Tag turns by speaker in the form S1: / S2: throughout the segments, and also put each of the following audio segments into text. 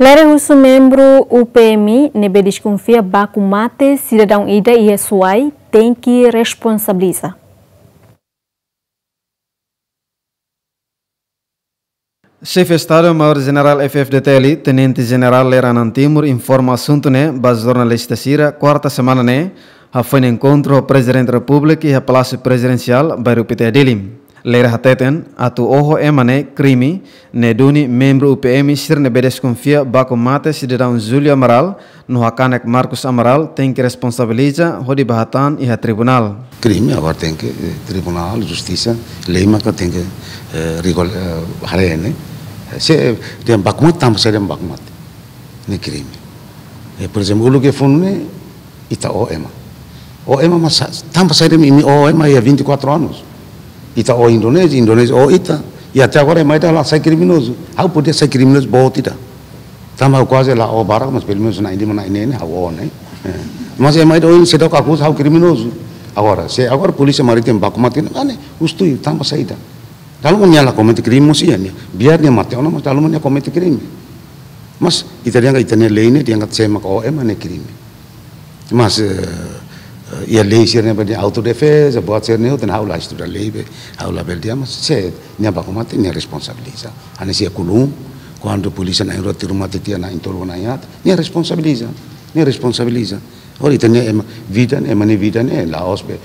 S1: Lera usu membro UPMI, nebe desconfia baku mate, cidadão ida e suai, tem que responsabilizar.
S2: Chefe Estado-Maior General FFDTL, Tenente General Lera Nantimur, informa assunto né, base jornalista Sira, quarta semana né, a foi encontro ao Presidente da República e a Palácio Presidencial, Bairro Piteadilim. hateten atu oho emane krimi ne duni membro UPM sir ne bedes konfia bako mate sidedaun Julio Amaral no hakanek Markus Amaral tem responsabiliza hodi bahatan iha tribunal
S3: Krimi abar tem eh, tribunal justisia, leima ka tem que eh, rigol eh, harene se dem bakmat tam se dem bakmat ne krimi. e por exemplo ke que funne ita o ema o ema mas tam se dem ini o ema ia 24 e anos Ita o oh, Indonesia Indonesia o oh, ita. E ya, até agora é mais da lá sai criminoso. How ah, poder sai criminoso bom ita. Tama quase lá o barco, mas pelo menos na Índia, na Índia, how o né? Mas é mais da o sedok acusa how criminoso. Agora, se agora a polícia marítima bakumatin, ane, ah, ustui, tamo saída. Kalau menyala komite krim ya nih, biar dia mati orang mas kalau menyala komite krim. Mas, kita diangkat itanya lainnya diangkat saya maka OM ane krim. Mas, ia leisir ne bani auto de fe se buat ser ne utan haula istura leibe haula bel dia mas se nya ba komate nya responsabiliza ane sia kulung quando polisa na roti rumah tetia na intoro na yat nya responsabiliza nya responsabiliza ori tanya em eh, vidan em eh, ne vidan e eh, laos be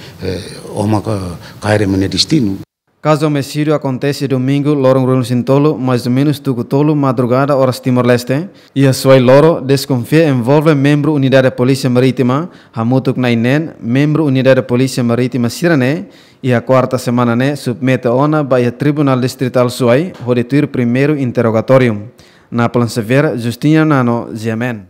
S3: oma ka kaire mene destino
S2: Caso homicídio acontece domingo, loro Bruno Sintolo, mais ou menos tucutolo, madrugada, horas Timor-Leste. E a sua loro desconfia envolve membro unidade da Polícia Marítima, Hamutuk Nainen, membro unidade da Polícia Marítima Sirane, e a quarta semana né, submete ona para o Tribunal Distrital Suai, rodetuir primeiro interrogatório. Na plan severa, Justina Nano, Ziamen.